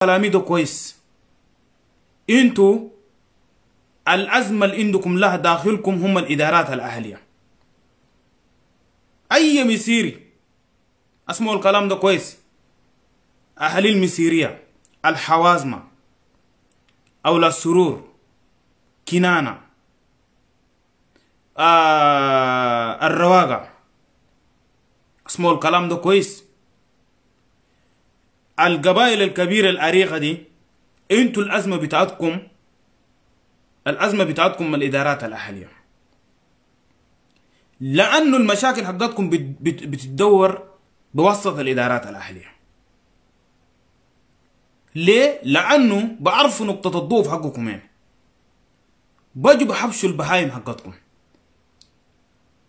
تلاميذه كويس انتو الازمه اللي عندكم لها داخلكم هم الادارات الاهليه اي مسيري اسمعوا الكلام ده كويس اهالي المسيريه الحوازمه اولى السرور كنانه آه الرواقه اسمعوا الكلام ده كويس القبائل الكبيرة الأريقة دي انتوا الأزمة بتاعتكم الأزمة بتاعتكم من الإدارات الأهلية لأنه المشاكل حقتكم بتتدور بواسطة الإدارات الأهلية ليه؟ لأنه بعرفوا نقطة الضعف حقكم يعني بجوا بحبشوا البهايم حقتكم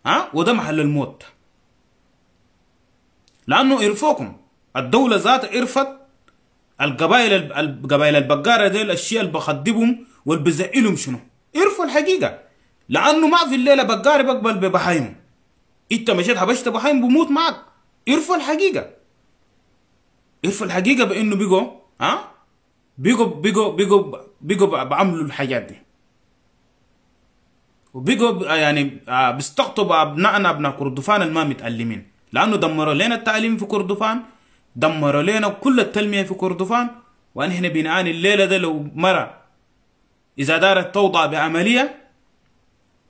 ها؟ وده محل الموت لأنه يرفوكم الدولة ذاتها عرفت القبائل القبائل البقارة ديل الشيء اللي بخدبهم والبزئلهم شنو عرفوا الحقيقة لأنه ما في الليلة بقاري بقبل ببحايم انت مشيت حبشت بحايم بموت معك عرفوا الحقيقة عرفوا الحقيقة بأنه بيجوا ها بيجوا بيجوا بيجوا بيجوا بعملوا الحاجات دي وبيجوا يعني آه، بيستقطبوا أبنائنا أبناء كردفان الما متألمين لأنه دمروا لنا التعليم في كردفان دمر لنا كل التلمية في كردفان ونحن بنعاني الليلة ده لو مرة إذا دارت توضع بعملية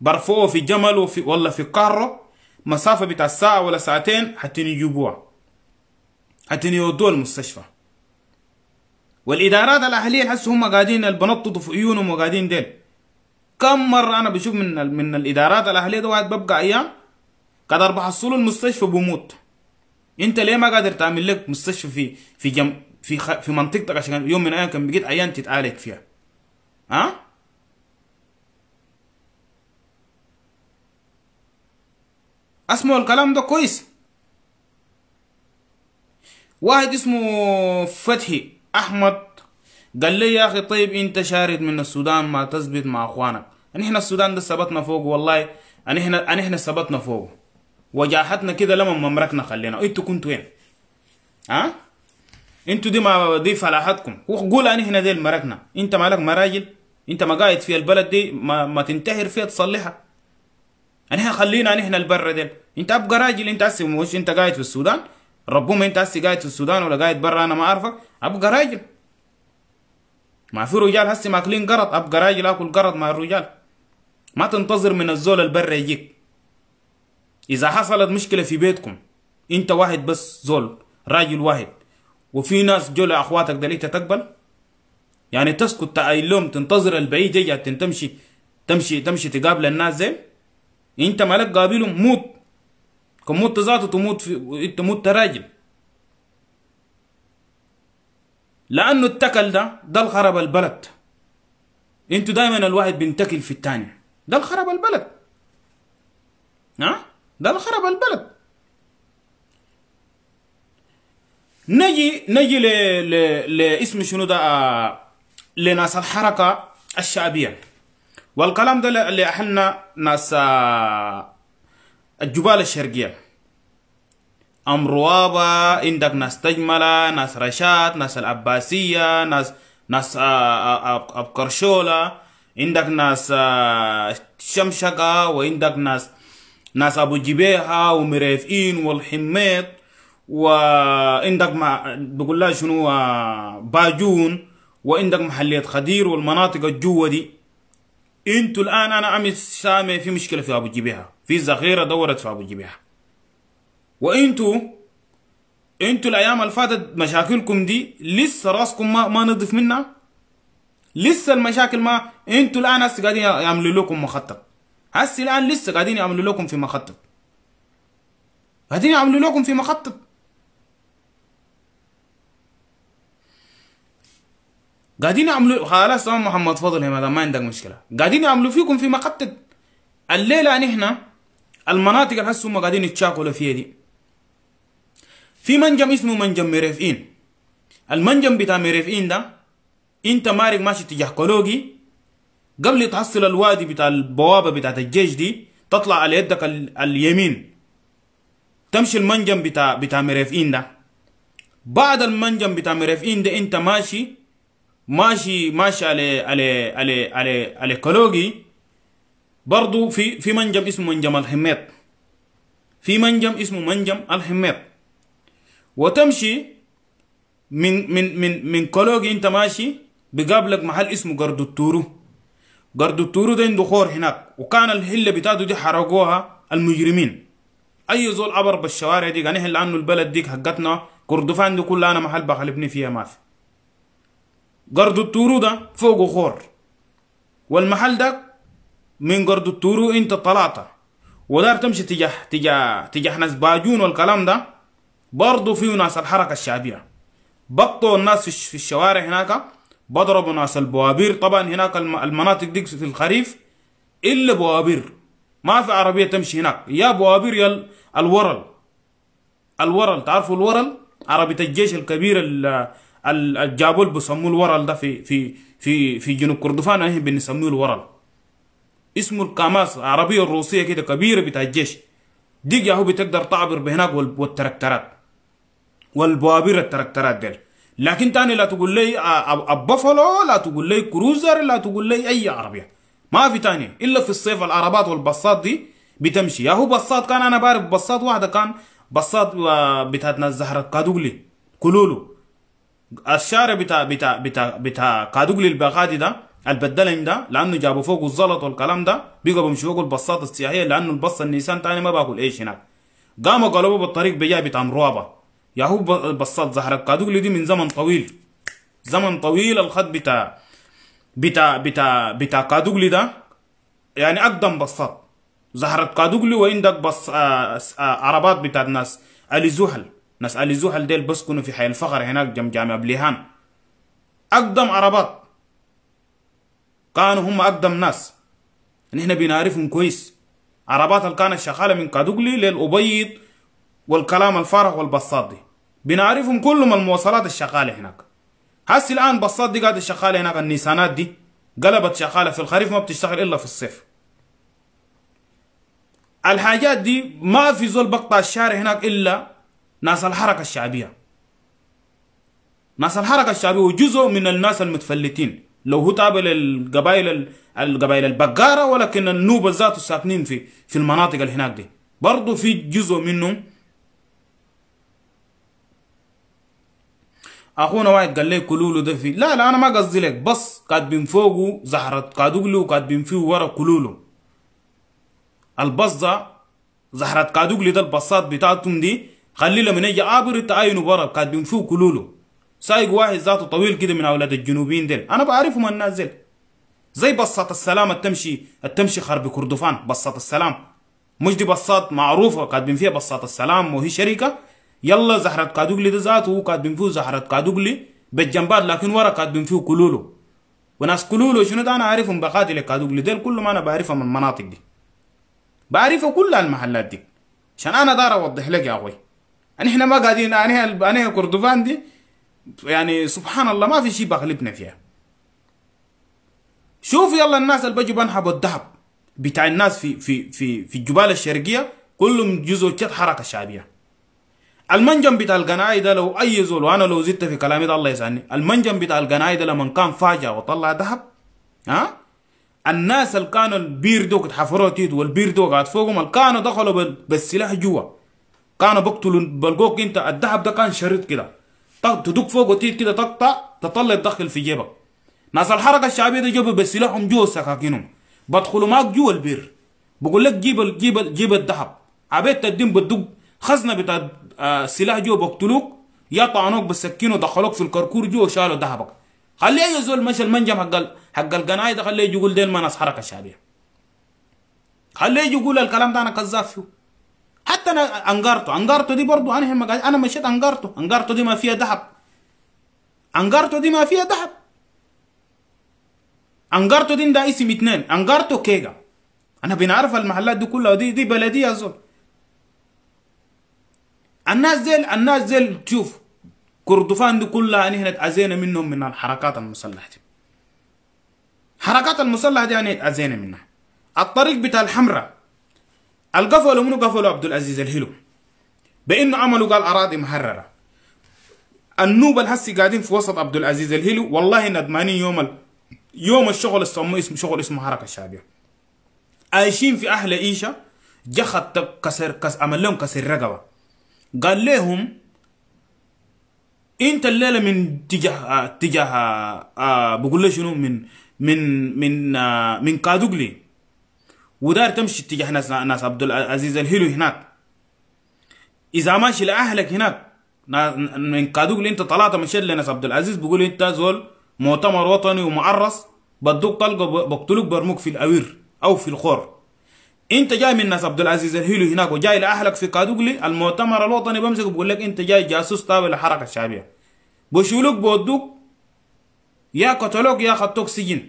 برفوه في جمل وفي ولا في قارة مسافة بتاع ساعة ولا ساعتين حتى يجيبوها حتى يودوها المستشفى والإدارات الأهلية الحس هم قاعدين بنططوا في عيونهم وقاعدين ديل كم مرة أنا بشوف من من الإدارات الأهلية ده واحد ببقى أيام قد أربح المستشفى بموت انت ليه ما قادر تعمل لك مستشفى في في جم في خ... في منطقتك عشان يوم من الايام كان بقيت عيان تتعالج فيها ها أه؟ اسمعوا الكلام ده كويس واحد اسمه فتحي احمد قال لي يا اخي طيب انت شارد من السودان ما تثبت مع اخوانك نحن السودان ده ثبتنا فوق والله نحن نحن ثبتنا فوق وجاحتنا كده لما ممركنا خلينا انتوا كنتوا وين ها انتوا دي ما دي فلاحتكم وقول انا هنا دي مراكنا انت مالك مراجل انت ما قاعد في البلد دي ما, ما تنتهر فيها تصلحها انا خلينا انا هنا البر دي انت ابقى راجل انت هسه مش انت قاعد في السودان ربما انت هسه قاعد في السودان ولا قاعد برا انا ما اعرفك ابقى راجل ما في رجال هسه ماكلين قرط ابقى راجل اكل قرط مع الرجال ما تنتظر من الزول البر يجيك اذا حصلت مشكله في بيتكم انت واحد بس زول راجل واحد وفي ناس جول اخواتك ده انت تقبل يعني تسكت تأيلهم تنتظر البعيد يجي تمشي تمشي تمشي تقابل الناس زي انت مالك قابلهم موت كم موت ذاته تموت في انت موت راجل لانه التكل ده ده الخرب البلد انتوا دايما الواحد بينتكل في الثاني ده الخرب البلد ها ده اللي خرب البلد نجي نجي ل ل لاسم شنو ده آه، لناس الحركه الشعبيه والكلام ده اللي احنا ناس آه، الجبال الشرقيه ام روابه عندك ناس تجمله ناس رشاد ناس العباسيه ناس ناس آه، ابقرشوله عندك ناس شمشقه وعندك ناس ناس ابو جبيحه ومريفئين والحميط وعندك مع بقول لها شنو آه، باجون وعندك محليه خدير والمناطق الجوه دي انتوا الان انا عم سامي في مشكله في ابو جبيحه في ذخيره دورت في ابو جبيحه وانتوا انتوا الايام اللي فاتت مشاكلكم دي لسه راسكم ما, ما نضف منها لسه المشاكل ما انتوا الان قاعدين يعملوا لكم مخطط هسه الان لسه قاعدين يعملوا لكم في مخطط قاعدين يعملوا لكم في مخطط قاعدين يعملوا خلاص يا محمد فضل هذا ما عندك مشكله قاعدين يعملوا فيكم في مخطط الليله نحن يعني المناطق اللي هسه هم قاعدين يتشاكلوا فيها دي في منجم اسمه منجم مريفئين المنجم بتاع مريفئين ده انت مارك ماشي تجاه كولوجي قبل تحصل الوادي بتاع البوابة بتاعة الجيش دي تطلع على يدك اليمين تمشي المنجم بتاع بتاع مرافقين ده بعد المنجم بتاع مرافقين ده انت ماشي ماشي ماشي على على على على على كالوجي برضو في في منجم اسمه منجم الحميط في منجم اسمه منجم الحميط وتمشي من من من من كالوجي انت ماشي بقابلك محل اسمه قرد التورو قردو تورو دين دخور خور هناك وكان الهله بتاعته دي حرقوها المجرمين اي زول عبر بالشوارع دي قانيه لانو البلد ديك حقتنا كردفان دي كلها انا محل بخلبني فيها ما في قرد ده فوق خور والمحل ده من قردو تورو انت طلعت ودار تمشي تجاه تجاه تجاه ناس باجون والكلام ده برضو فيه ناس الحركه الشعبيه بطوا الناس في الشوارع هناك بضربوا ناس البوابير طبعا هناك المناطق دي في الخريف الا بوابير ما في عربيه تمشي هناك يا بوابير يا الورل الورل تعرفوا الورل عربيه الجيش الكبير الجابول بسموه بيسموه الورل ده في في في في جنوب كردفان هي بنسميه الورل اسمه الكاماس عربيه روسيه كده كبيره بتاع الجيش دي هو بتقدر تعبر بهناك والتركترات والبوابير التركترات ديل لكن تاني لا تقول لي البفلو آه، لا تقول لي كروزر لا تقول لي اي عربيه ما في تاني الا في الصيف العربات والبصات دي بتمشي يا هو بصات كان انا بعرف بصات واحده كان بصات آه، بتاعت ناس زهره كادوغلي كلولو الشارع بتاع بتاع بتاع بتاع كادوغلي البغادي ده البدلين ده لانه جابوا فوق الزلط والكلام ده بقوا بيمشوا فوق البصات السياحيه لانه البصه النيسان تاني ما باكل ايش هناك قاموا قلبوا بالطريق بجاي بتاع مروابه ياهو بساط ظهرك كادوجلي دي من زمن طويل زمن طويل الخط بتاع بتاع بتاع بتاع كادوجلي ده يعني اقدم بساط ظهرت كادوجلي وعندك بس آه، آه، عربات بتاع الناس علي زحل ناس علي زحل ديل بسكنوا في حي الفخر هناك جنب جامع بليهان اقدم عربات كانوا هم اقدم ناس نحن بنعرفهم كويس عربات اللي كانت شغاله من كادوجلي للابيض والكلام الفارغ والبساط دي بنعرفهم كلهم المواصلات الشغاله هناك هسي الان بصات دي قاعده شغاله هناك النيسانات دي قلبت شغاله في الخريف ما بتشتغل الا في الصيف الحاجات دي ما في زول بقطع الشارع هناك الا ناس الحركه الشعبيه ناس الحركه الشعبيه وجزء من الناس المتفلتين لو هو تابع للقبائل القبائل البقاره ولكن النوبه ذاته ساكنين في في المناطق اللي هناك دي برضه في جزء منهم اخونا واحد قال لي كلوله ده في لا لا انا ما قصدي لك بس كاتبين فوقه زهرة كادوغلي وكاتبين فيه ورا كلولو البص ده زهرة كادوغلي ده البصات بتاعتهم دي خلي لما نجي عابر تعاينوا ورا كاتبين فيه كلولو سايق واحد ذاته طويل كده من اولاد الجنوبيين ديل انا بعرفهم النازل زي بصات السلام التمشي التمشي خرب كردفان بصات السلام مش دي بصات معروفه كاتبين فيها بصات السلام وهي شركه يلا زهرة كادوغلي هو كاد بنفو زهرة كادوغلي بالجنبات لكن ورا كاد بنفو كلولو وناس كلولو شنو ده انا عارفهم بقاتل كادوغلي ديل كلهم انا بعرفه من المناطق دي بعرفه كل المحلات دي عشان انا دار اوضح لك يا اخوي يعني احنا ما قاعدين انا انا كردوفان دي يعني سبحان الله ما في شيء بغلبنا فيها شوف يلا الناس اللي بيجوا بنحبوا الذهب بتاع الناس في في في في الجبال الشرقيه كلهم جزء حركه شعبيه المنجم بتاع الجنايد لو اي زول وانا لو زدت في كلامي ده الله يسعني المنجم بتاع الجنايد لما كان فاجا وطلع ذهب ها الناس اللي كانوا البير دوك تحفروا تيد والبير دوك قاعد فوقهم اللي كانوا دخلوا بالسلاح جوا كانوا بقتلوا بلقوك انت الذهب ده كان شريط كده تدق فوق تيد كده تقطع تطلع تدخل في جيبك ناس الحركه الشعبيه دي جابوا بسلاحهم جوا سكاكينهم بدخلوا معك جوا البير بقول لك جيب جيب جيب الذهب عبيت تدين بتدق خزنه بتاع آه، سلاح جوا بقتلوك يا طعنوك بالسكين ودخلوك في الكركور جوا وشالوا ذهبك خليه اي زول مشى المنجم حق حق القناعي ده خليه يقول ديل ما ناس حركه شعبيه خليه يقول الكلام ده انا كذاب فيه حتى انا انقرته انقرته دي برضه انا هم انا مشيت انقرته انقرته دي ما فيها ذهب انقرته دي ما فيها ذهب انقرته دي ده اسم اثنين انقرته كيجا انا بنعرف المحلات دي كلها دي دي بلديه يا زول الناس ديل الناس ديل تشوف كردفان دي كلها نحن اتأذينا منهم من الحركات المسلحة دي. حركات المسلحة دي يعني اتأذينا منها الطريق بتاع الحمراء القفلوا منو قفلوا عبد العزيز الهلو بانه عملوا قال اراضي محرره النوبه الهسي قاعدين في وسط عبد العزيز الهلو والله ندمانين يوم ال... يوم الشغل السموه اسم شغل اسمه حركه شعبيه عايشين في احلى عيشه جخت كسر كسر عمل لهم كسر رقبه قال لهم انت الليله من تجاه تجاه آه، بقول له شنو من من من آه، من كادوغلي ودار تمشي تجاه ناس ناس عبد العزيز الهيلو هناك اذا ماشي لاهلك هناك من كادوغلي انت طلعت مشيت لناس عبد العزيز بقول انت زول مؤتمر وطني ومعرس بدوك طلقه بقتلوك برموك في الاوير او في الخور انت جاي من ناس عبد العزيز الهيلو هناك وجاي لاهلك في كادوغلي المؤتمر الوطني بمسك بقول لك انت جاي جاسوس تابع للحركه الشعبيه بشولوك بودوك يا كتالوج يا خطوك سجن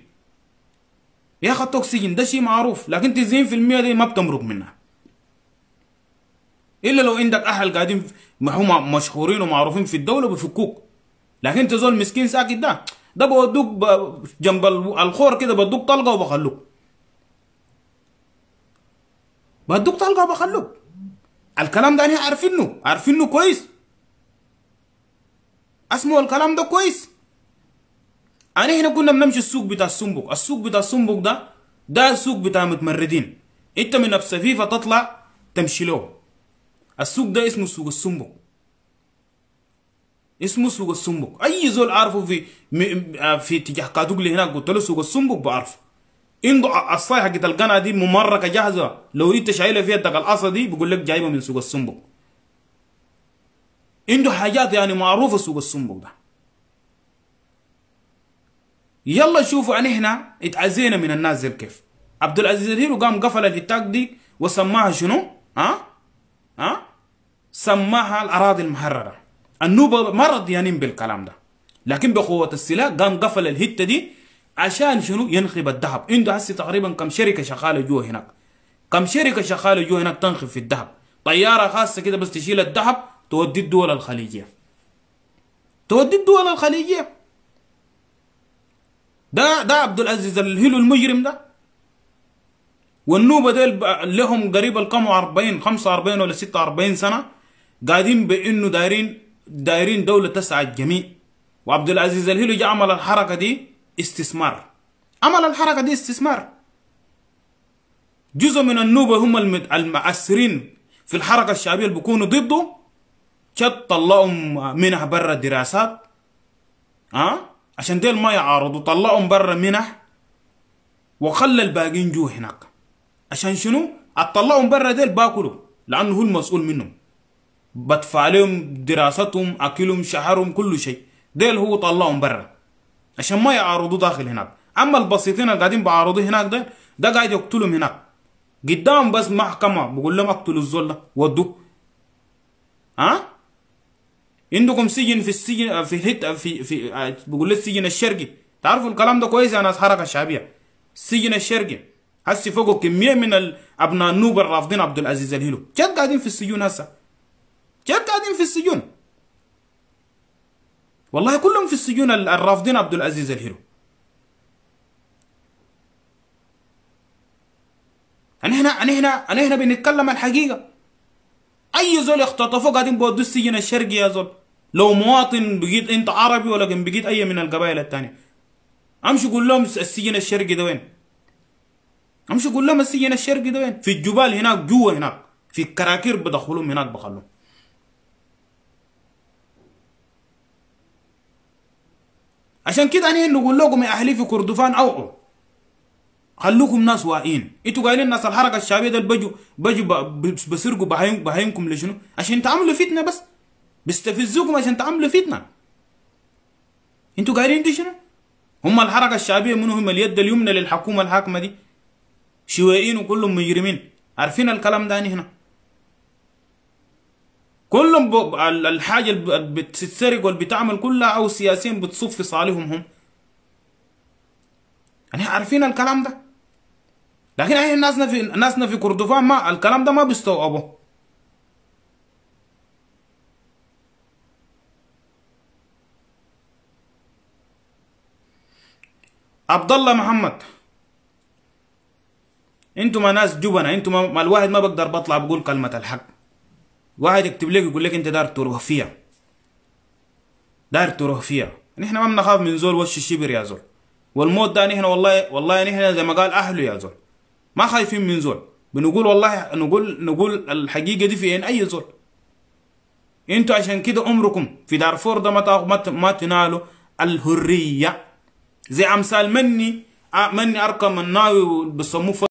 يا خطوك سجن ده شيء معروف لكن 90% دي ما بتمرق منها الا لو عندك اهل قاعدين هم مشهورين ومعروفين في الدوله بفكوك لكن انت زول مسكين ساكت ده ده بودوك جنب الخور كده بدوك طلقه وبخلوك بدوك تلقى بخلوك الكلام ده انا عارفينه عارفينه كويس اسمه الكلام ده كويس انا يعني هنا كنا بنمشي السوق بتاع السنبك السوق بتاع السنبك ده ده السوق بتاع متمردين انت من السفيفه تطلع تمشي له السوق ده اسمه سوق السنبك اسمه سوق السنبك اي زول عارفه في آه، في اتجاه كادوغلي هناك قلت له سوق السنبك بعرفه عنده الصيحه حقت القناة دي ممركه جاهزه لو انت شايلها فيها تاك العصا دي بيقول لك جايبة من سوق السنبق عنده حاجات يعني معروفه سوق السنبق ده يلا شوفوا عن يعني احنا اتعزينا من الناس زي كيف عبد العزيز الهيرو قام قفل الاتاك دي وسماها شنو؟ ها؟ أه؟ ها؟ سماها الاراضي المحرره النوبه مرض يعني بالكلام ده لكن بقوه السلاح قام قفل الهته دي عشان شنو ينخب الذهب عنده هسه تقريبا كم شركه شغاله جوا هناك كم شركه شغاله جوا هناك تنخب في الذهب طياره خاصه كده بس تشيل الذهب تودي الدول الخليجيه تودي الدول الخليجيه ده ده عبد العزيز الهلو المجرم ده والنوبه ديل لهم قريب القمو 40 45 ولا 46 سنه قاعدين بانه دايرين دايرين دوله تسعى الجميع وعبد العزيز الهلو جاء عمل الحركه دي استثمار عمل الحركة دي استثمار جزء من النوبة هم المعسرين في الحركة الشعبية اللي بيكونوا ضده شد طلعهم منح برا الدراسات ها أه؟ عشان ديل ما يعارضوا طلعهم برا منح وخلى الباقيين جو هناك عشان شنو؟ اطلعهم برا ديل باكلوا لانه هو المسؤول منهم بدفع لهم دراستهم اكلهم شهرهم كل شيء ديل هو طلعهم برا عشان ما يعارضوا داخل هناك اما البسيطين اللي قاعدين بعارضوه هناك ده ده قاعد يقتلهم هناك قدام بس محكمه بقول لهم اقتلوا الزول ده ودوه ها عندكم سجن في السجن في الهت في في بقول لك السجن الشرقي تعرفوا الكلام ده كويس يا ناس حركه شعبيه السجن الشرقي هسه فوقه كميه من ابناء النوبه رافضين عبد العزيز الهيلو جد قاعدين في السجون هسه جد قاعدين في السجون والله كلهم في السجون الرافضين عبد العزيز الهيرو أنا هنا أنا هنا أنا هنا بنتكلم الحقيقة أي زول اختطفوه قاعدين بودوا السجن الشرقي يا زول لو مواطن بقيت أنت عربي ولا بقيت أي من القبائل الثانية أمشي قول لهم السجن الشرقي ده وين أمشي قول لهم السجن الشرقي ده وين في الجبال هناك جوا هناك في الكراكير بدخلهم هناك بخلوهم عشان كده انا اللي اقول لكم يا اهلي في كردفان اوعوا خلوكم ناس واعيين انتوا قايلين ناس الحركه الشعبيه ده بجوا بجوا بسرقوا بهايمكم بهايمكم لشنو عشان تعملوا فتنه بس بيستفزوكم عشان تعملوا فتنه انتوا قايلين دي شنو هم الحركه الشعبيه منهم اليد اليمنى للحكومه الحاكمه دي شوائين وكلهم مجرمين عارفين الكلام ده هنا كلهم ب... الحاجة اللي بتتسرق واللي بتعمل كلها أو سياسيين بتصف في صالحهم هم يعني عارفين الكلام ده لكن احنا ناسنا في ناسنا في كردفان ما الكلام ده ما بيستوعبه عبد الله محمد انتم ناس جبنه انتم الواحد ما بقدر بطلع بقول كلمه الحق واحد يكتب لك يقول لك انت دار تروح فيها دار تروح فيها نحن ما بنخاف من زول وش الشبر يا زول والموت ده نحن والله والله نحن زي ما قال اهله يا زول ما خايفين من زول بنقول والله نقول نقول الحقيقه دي في عين اي زول انتوا عشان كده عمركم في دارفور ده ما ما تنالوا الحريه زي امثال مني آه، مني ارقم الناوي بيسموه